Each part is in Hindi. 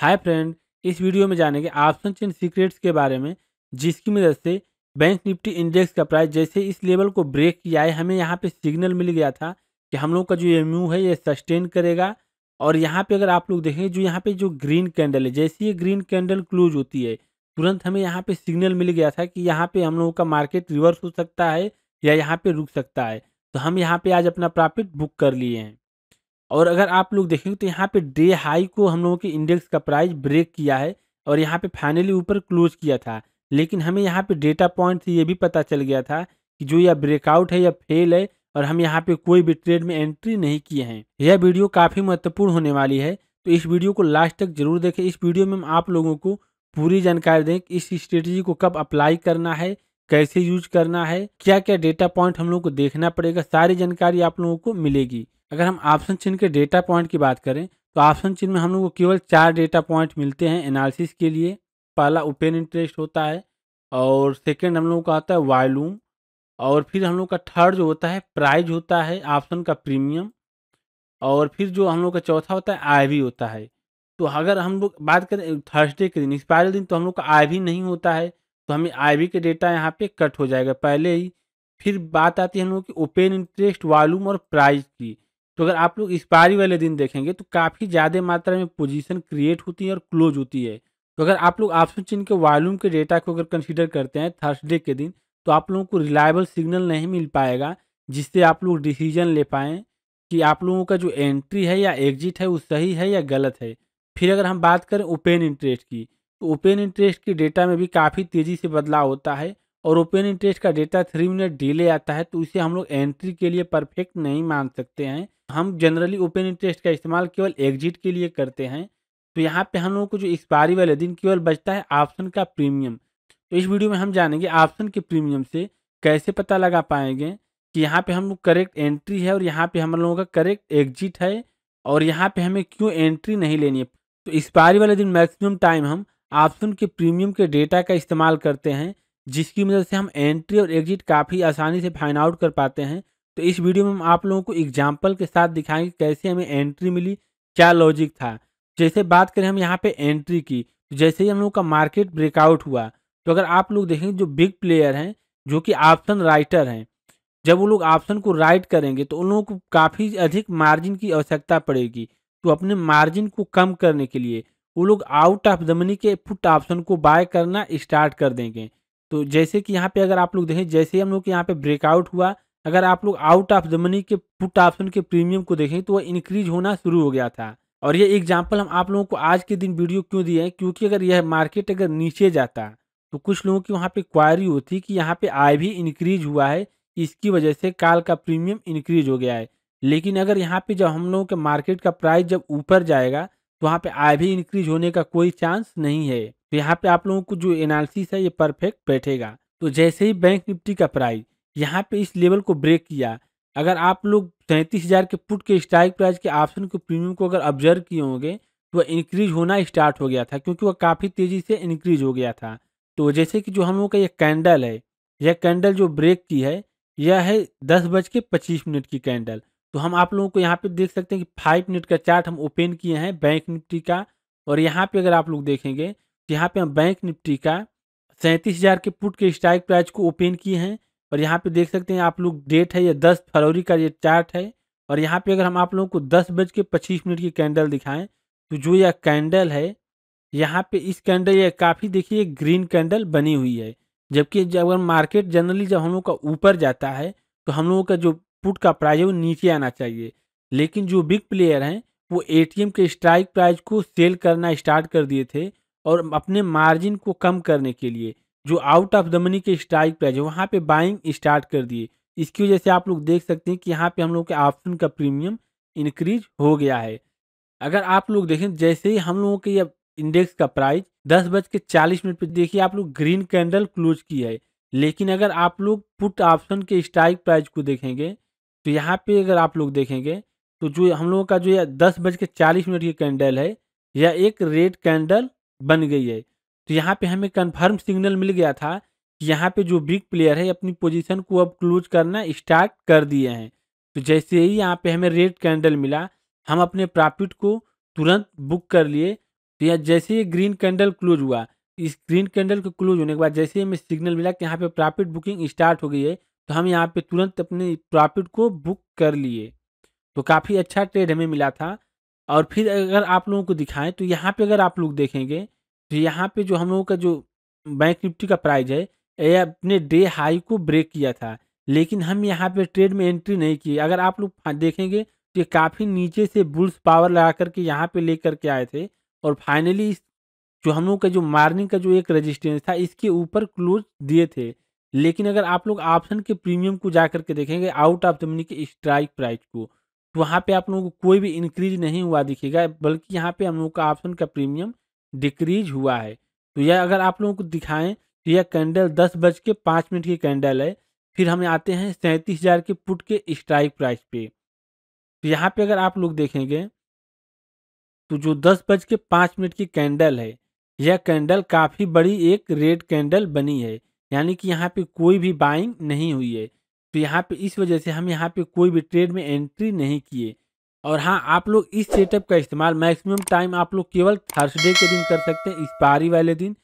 हाय फ्रेंड इस वीडियो में जानेंगे ऑप्शन चेन सीक्रेट्स के बारे में जिसकी मदद से बैंक निफ्टी इंडेक्स का प्राइस जैसे इस लेवल को ब्रेक किया है हमें यहाँ पे सिग्नल मिल गया था कि हम लोग का जो एम है ये सस्टेन करेगा और यहाँ पे अगर आप लोग देखेंगे जो यहाँ पे जो ग्रीन कैंडल है जैसे ये ग्रीन कैंडल क्लोज होती है तुरंत हमें यहाँ पर सिग्नल मिल गया था कि यहाँ पर हम लोगों का मार्केट रिवर्स हो सकता है या यहाँ पर रुक सकता है तो हम यहाँ पर आज अपना प्रॉफिट बुक कर लिए हैं और अगर आप लोग देखेंगे तो यहाँ पे डे हाई को हम लोगों के इंडेक्स का प्राइस ब्रेक किया है और यहाँ पे फाइनली ऊपर क्लोज किया था लेकिन हमें यहाँ पे डेटा पॉइंट से ये भी पता चल गया था कि जो यह ब्रेकआउट है या फेल है और हम यहाँ पे कोई भी ट्रेड में एंट्री नहीं किए हैं यह वीडियो काफ़ी महत्वपूर्ण होने वाली है तो इस वीडियो को लास्ट तक जरूर देखें इस वीडियो में हम आप लोगों को पूरी जानकारी दें कि इस स्ट्रेटजी को कब अप्लाई करना है कैसे यूज करना है क्या क्या डेटा पॉइंट हम लोग को देखना पड़ेगा सारी जानकारी आप लोगों को मिलेगी अगर हम ऑप्शन चिन्ह के डेटा पॉइंट की बात करें तो ऑप्शन चिन्ह में हम लोग को केवल चार डेटा पॉइंट मिलते हैं एनालिसिस के लिए पहला ओपन इंटरेस्ट होता है और सेकंड हम लोगों का आता है वॉलूम और फिर हम लोग का थर्ड जो होता है प्राइज होता है ऑप्शन का प्रीमियम और फिर जो हम लोग का चौथा होता है आईवी होता है तो अगर हम लोग बात करें थर्सडे के दिन एक्सपायरल दिन तो हम लोग का आईवी नहीं होता है तो हमें आईवी के डेटा यहाँ पे कट हो जाएगा पहले ही फिर बात आती है हम लोग की ओपन इंटरेस्ट वॉल्यूम और प्राइज की तो अगर आप लोग एक्सपायरी वाले दिन देखेंगे तो काफ़ी ज़्यादा मात्रा में पोजीशन क्रिएट होती है और क्लोज होती है तो अगर आप लोग ऑप्शन चिन्ह के वॉल्यूम के डेटा को अगर कंसिडर करते हैं थर्सडे के दिन तो आप लोगों को रिलायबल सिग्नल नहीं मिल पाएगा जिससे आप लोग डिसीजन ले पाएँ कि आप लोगों का जो एंट्री है या एग्जिट है वो सही है या गलत है फिर अगर हम बात करें ओपन इंटरेस्ट की तो ओपन इंटरेस्ट के डेटा में भी काफ़ी तेज़ी से बदलाव होता है और ओपन इंटरेस्ट का डेटा थ्री मिनट डिले आता है तो इसे हम लोग एंट्री के लिए परफेक्ट नहीं मान सकते हैं हम जनरली ओपन इंटरेस्ट का इस्तेमाल केवल एग्जिट के लिए करते हैं तो यहाँ पे हम लोगों को जो एक्सपायरी वाले दिन केवल बचता है ऑप्शन का प्रीमियम तो इस वीडियो में हम जानेंगे ऑप्शन के प्रीमियम से कैसे पता लगा पाएंगे कि यहाँ पे हम लोग करेक्ट एंट्री है और यहाँ पे हम लोगों का करेक्ट एग्जिट है और यहाँ पे हमें क्यों एंट्री नहीं लेनी है तो एक्सपायरी वाले दिन मैक्सिमम टाइम हम ऑप्शन के प्रीमियम के डेटा का इस्तेमाल करते हैं जिसकी मदद से हम एंट्री और एग्जिट काफ़ी आसानी से फाइंड आउट कर पाते हैं तो इस वीडियो में हम आप लोगों को एग्जाम्पल के साथ दिखाएंगे कैसे हमें एंट्री मिली क्या लॉजिक था जैसे बात करें हम यहाँ पे एंट्री की तो जैसे ही हम लोग का मार्केट ब्रेकआउट हुआ तो अगर आप लोग देखेंगे जो बिग प्लेयर हैं जो कि ऑप्शन राइटर हैं जब वो लोग ऑप्शन को राइट करेंगे तो उन लोगों को काफ़ी अधिक मार्जिन की आवश्यकता पड़ेगी तो अपने मार्जिन को कम करने के लिए वो लोग आउट ऑफ द मनी के पुट ऑप्शन को बाय करना स्टार्ट कर देंगे तो जैसे कि यहाँ पे अगर आप लोग देखें जैसे हम लोग यहाँ पे ब्रेकआउट हुआ अगर आप लोग आउट ऑफ द मनी के पुट ऑप्शन के प्रीमियम को देखें तो वह इंक्रीज होना शुरू हो गया था और ये एग्जाम्पल हम आप लोगों को आज के दिन वीडियो क्यों दिए हैं क्योंकि अगर यह मार्केट अगर नीचे जाता तो कुछ लोगों की वहाँ पे क्वायरी होती कि यहाँ पे आय भी इंक्रीज हुआ है इसकी वजह से काल का प्रीमियम इंक्रीज हो गया है लेकिन अगर यहाँ पे जब हम लोगों के मार्केट का प्राइस जब ऊपर जाएगा तो वहाँ पे आय भी इंक्रीज होने का कोई चांस नहीं है तो यहाँ पे आप लोगों को जो एनालिसिस है ये परफेक्ट बैठेगा तो जैसे ही बैंक निफ्टी का प्राइस यहाँ पे इस लेवल को ब्रेक किया अगर आप लोग सैंतीस हज़ार के पुट के स्ट्राइक प्राइस के ऑप्शन को प्रीमियम को अगर ऑब्जर्व किए होंगे तो वह इंक्रीज होना स्टार्ट हो गया था क्योंकि वह काफ़ी तेज़ी से इंक्रीज हो गया था तो जैसे कि जो हम लोग का यह कैंडल है यह कैंडल जो ब्रेक की है यह है दस बज के पच्चीस मिनट की कैंडल तो हम आप लोगों को यहाँ पे देख सकते हैं कि फाइव मिनट का चार्ट हम ओपन किए हैं बैंक निफ्टी का और यहाँ पे अगर आप लोग देखेंगे यहाँ पे हम बैंक निफ्टी का सैंतीस हज़ार के पुट के स्ट्राइक प्राइस को ओपन किए हैं और यहाँ पे देख सकते हैं आप लोग डेट है ये दस फरवरी का ये चार्ट है और यहाँ पे अगर हम आप लोगों को दस बज के पच्चीस मिनट की कैंडल दिखाएं तो जो यह कैंडल है यहाँ पे इस कैंडल ये काफ़ी देखिए ग्रीन कैंडल बनी हुई है जबकि जब अगर मार्केट जनरली जब हम लोग का ऊपर जाता है तो हम लोगों का जो पुट का प्राइज़ है वो नीचे आना चाहिए लेकिन जो बिग प्लेयर हैं वो ए के स्ट्राइक प्राइस को सेल करना स्टार्ट कर दिए थे और अपने मार्जिन को कम करने के लिए जो आउट ऑफ द मनी के स्ट्राइक प्राइस है वहाँ पे बाइंग स्टार्ट कर दिए इसकी वजह से आप लोग देख सकते हैं कि यहाँ पे हम लोग के ऑप्शन का प्रीमियम इंक्रीज हो गया है अगर आप लोग देखें जैसे ही हम लोगों के ये इंडेक्स का प्राइस दस बज के चालीस मिनट पर देखिए आप लोग ग्रीन कैंडल क्लोज की है लेकिन अगर आप लोग पुट ऑप्शन के स्ट्राइक प्राइज को देखेंगे तो यहाँ पे अगर आप लोग देखेंगे तो जो हम लोगों का जो यह दस बज के चालीस मिनट की कैंडल है यह एक रेड कैंडल बन गई है तो यहाँ पे हमें कन्फर्म सिग्नल मिल गया था कि यहाँ पे जो बिग प्लेयर है अपनी पोजिशन को अब क्लोज करना स्टार्ट कर दिए हैं तो जैसे ही यहाँ पे हमें रेड कैंडल मिला हम अपने प्रॉफिट को तुरंत बुक कर लिए तो यह जैसे ही ग्रीन कैंडल क्लोज हुआ इस ग्रीन कैंडल के क्लोज होने के बाद जैसे ही हमें सिग्नल मिला कि यहाँ पे प्रॉफिट बुकिंग स्टार्ट हो गई है तो हम यहाँ पे तुरंत अपने प्रॉफिट को बुक कर लिए तो काफ़ी अच्छा ट्रेड हमें मिला था और फिर अगर आप लोगों को दिखाएं तो यहाँ पे अगर आप लोग देखेंगे तो यहाँ पे जो हम लोगों का जो बैंक निफ्टी का प्राइस है ये अपने डे हाई को ब्रेक किया था लेकिन हम यहाँ पे ट्रेड में एंट्री नहीं किए अगर आप लोग देखेंगे तो ये काफ़ी नीचे से बुल्स पावर लगा करके यहाँ पे ले करके आए थे और फाइनली जो हम लोग का जो मार्निंग का जो एक रजिस्ट्रेंस था इसके ऊपर क्लोज दिए थे लेकिन अगर आप लोग ऑप्शन के प्रीमियम को जा करके देखेंगे आउट ऑफ द के स्ट्राइक प्राइस को तो वहाँ पे आप लोगों को कोई भी इंक्रीज नहीं हुआ दिखेगा बल्कि यहाँ पे हम लोग का ऑप्शन का प्रीमियम डिक्रीज हुआ है तो यह अगर आप लोगों को दिखाएं तो यह कैंडल दस बज के पाँच मिनट की कैंडल है फिर हम आते हैं सैंतीस हज़ार के पुट के स्ट्राइक प्राइस पे तो यहाँ पे अगर आप लोग देखेंगे तो जो दस बज के पाँच मिनट की कैंडल है यह कैंडल काफ़ी बड़ी एक रेड कैंडल बनी है यानी कि यहाँ पे कोई भी बाइंग नहीं हुई है तो यहाँ पे इस वजह से हम यहाँ पे कोई भी ट्रेड में एंट्री नहीं किए और हाँ आप लोग इस सेटअप का इस्तेमाल मैक्सिमम टाइम आप लोग केवल थर्सडे के दिन कर सकते हैं एक्सपायरी वाले दिन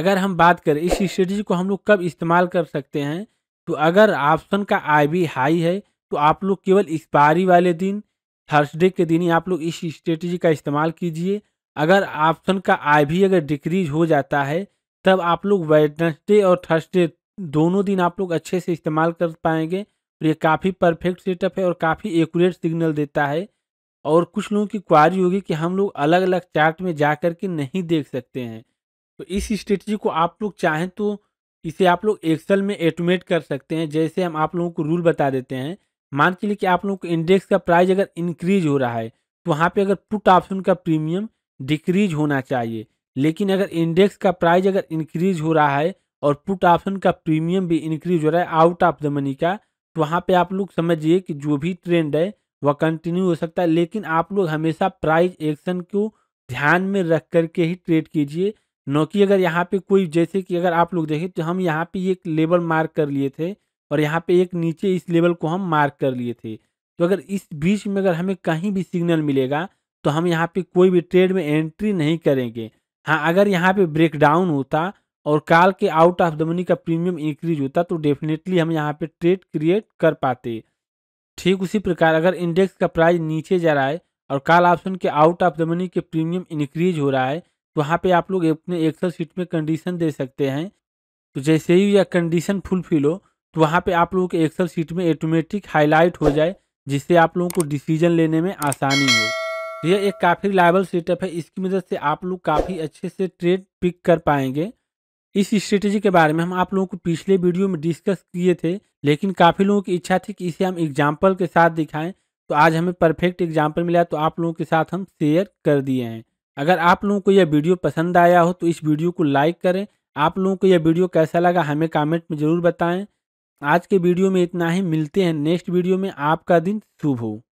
अगर हम बात करें इस स्ट्रेटजी को हम लोग कब इस्तेमाल कर सकते हैं तो अगर ऑप्शन का आई हाई है तो आप लोग केवल एक्सपायरी वाले दिन थर्सडे के दिन ही आप लोग इस स्ट्रेटजी का इस्तेमाल कीजिए अगर ऑप्शन का आई अगर डिक्रीज हो जाता है तब आप लोग वेडनेसडे और थर्सडे दोनों दिन आप लोग अच्छे से इस्तेमाल कर पाएंगे और ये काफ़ी परफेक्ट सेटअप है और काफ़ी एक्यूरेट सिग्नल देता है और कुछ लोगों की क्वारी होगी कि हम लोग अलग अलग चार्ट में जा कर के नहीं देख सकते हैं तो इस स्ट्रेटजी को आप लोग चाहें तो इसे आप लोग एक्सेल में एटोमेट कर सकते हैं जैसे हम आप लोगों को रूल बता देते हैं मान के लिए कि आप लोगों को इंडेक्स का प्राइस अगर इंक्रीज हो रहा है तो वहाँ पे अगर पुट ऑप्शन का प्रीमियम डिक्रीज होना चाहिए लेकिन अगर इंडेक्स का प्राइस अगर इंक्रीज हो रहा है और पुट ऑप्शन का प्रीमियम भी इंक्रीज हो रहा है आउट ऑफ द मनी का तो वहाँ पे आप लोग समझिए कि जो भी ट्रेंड है वह कंटिन्यू हो सकता है लेकिन आप लोग हमेशा प्राइस एक्शन को ध्यान में रख करके ही ट्रेड कीजिए न कि अगर यहाँ पे कोई जैसे कि अगर आप लोग देखें तो हम यहाँ पे एक लेवल मार्क कर लिए थे और यहाँ पे एक नीचे इस लेवल को हम मार्क कर लिए थे तो अगर इस बीच में अगर हमें कहीं भी सिग्नल मिलेगा तो हम यहाँ पर कोई भी ट्रेड में एंट्री नहीं करेंगे हाँ अगर यहाँ पर ब्रेकडाउन होता और काल के आउट ऑफ द मनी का प्रीमियम इंक्रीज होता तो डेफिनेटली हम यहाँ पे ट्रेड क्रिएट कर पाते ठीक उसी प्रकार अगर इंडेक्स का प्राइस नीचे जा रहा है और काल ऑप्शन के आउट ऑफ द मनी के प्रीमियम इंक्रीज हो रहा है तो वहाँ पे आप लोग अपने सौ सीट में कंडीशन दे सकते हैं तो जैसे ही यह कंडीशन फुलफिल हो तो वहाँ पर आप लोगों के सौ सीट में ऑटोमेटिक हाईलाइट हो जाए जिससे आप लोगों को डिसीजन लेने में आसानी हो तो यह एक काफ़ी रिलायबल सेटअप है इसकी मदद से आप लोग काफ़ी अच्छे से ट्रेड पिक कर पाएंगे इस स्ट्रेटेजी के बारे में हम आप लोगों को पिछले वीडियो में डिस्कस किए थे लेकिन काफ़ी लोगों की इच्छा थी कि इसे हम एग्जाम्पल के साथ दिखाएं तो आज हमें परफेक्ट एग्जाम्पल मिला तो आप लोगों के साथ हम शेयर कर दिए हैं अगर आप लोगों को यह वीडियो पसंद आया हो तो इस वीडियो को लाइक करें आप लोगों को यह वीडियो कैसा लगा हमें कमेंट में ज़रूर बताएं आज के वीडियो में इतना ही मिलते हैं नेक्स्ट वीडियो में आपका दिन शुभ हो